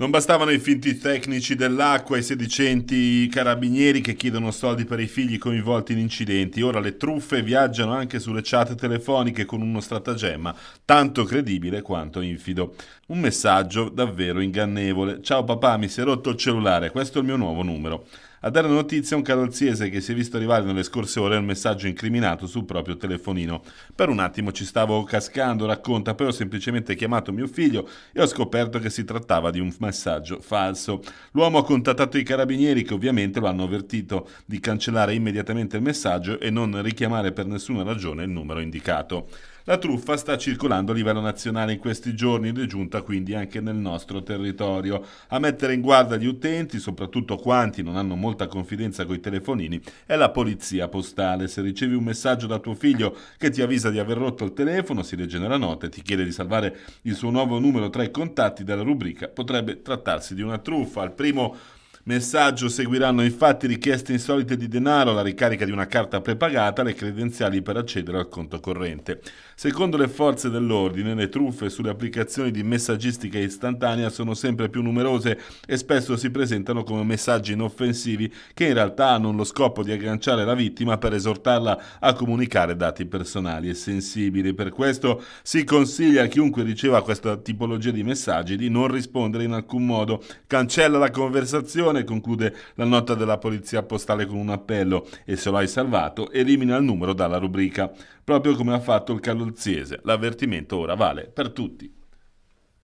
Non bastavano i finti tecnici dell'acqua e i sedicenti carabinieri che chiedono soldi per i figli coinvolti in incidenti. Ora le truffe viaggiano anche sulle chat telefoniche con uno stratagemma tanto credibile quanto infido. Un messaggio davvero ingannevole. Ciao papà, mi si è rotto il cellulare, questo è il mio nuovo numero. A dare notizia a un carrozziese che si è visto arrivare nelle scorse ore un messaggio incriminato sul proprio telefonino. Per un attimo ci stavo cascando, racconta, poi ho semplicemente chiamato mio figlio e ho scoperto che si trattava di un messaggio falso. L'uomo ha contattato i carabinieri che ovviamente lo hanno avvertito di cancellare immediatamente il messaggio e non richiamare per nessuna ragione il numero indicato. La truffa sta circolando a livello nazionale in questi giorni ed è giunta quindi anche nel nostro territorio. A mettere in guardia gli utenti, soprattutto quanti non hanno molto molta confidenza i telefonini è la polizia postale. Se ricevi un messaggio da tuo figlio che ti avvisa di aver rotto il telefono, si legge nella nota e ti chiede di salvare il suo nuovo numero tra i contatti della rubrica, potrebbe trattarsi di una truffa. Al primo Messaggio seguiranno infatti richieste insolite di denaro, la ricarica di una carta prepagata, le credenziali per accedere al conto corrente. Secondo le forze dell'ordine, le truffe sulle applicazioni di messaggistica istantanea sono sempre più numerose e spesso si presentano come messaggi inoffensivi che in realtà hanno lo scopo di agganciare la vittima per esortarla a comunicare dati personali e sensibili. Per questo si consiglia a chiunque riceva questa tipologia di messaggi di non rispondere in alcun modo, cancella la conversazione situazione, conclude la nota della Polizia Postale con un appello e se lo hai salvato elimina il numero dalla rubrica, proprio come ha fatto il calorziese. L'avvertimento ora vale per tutti.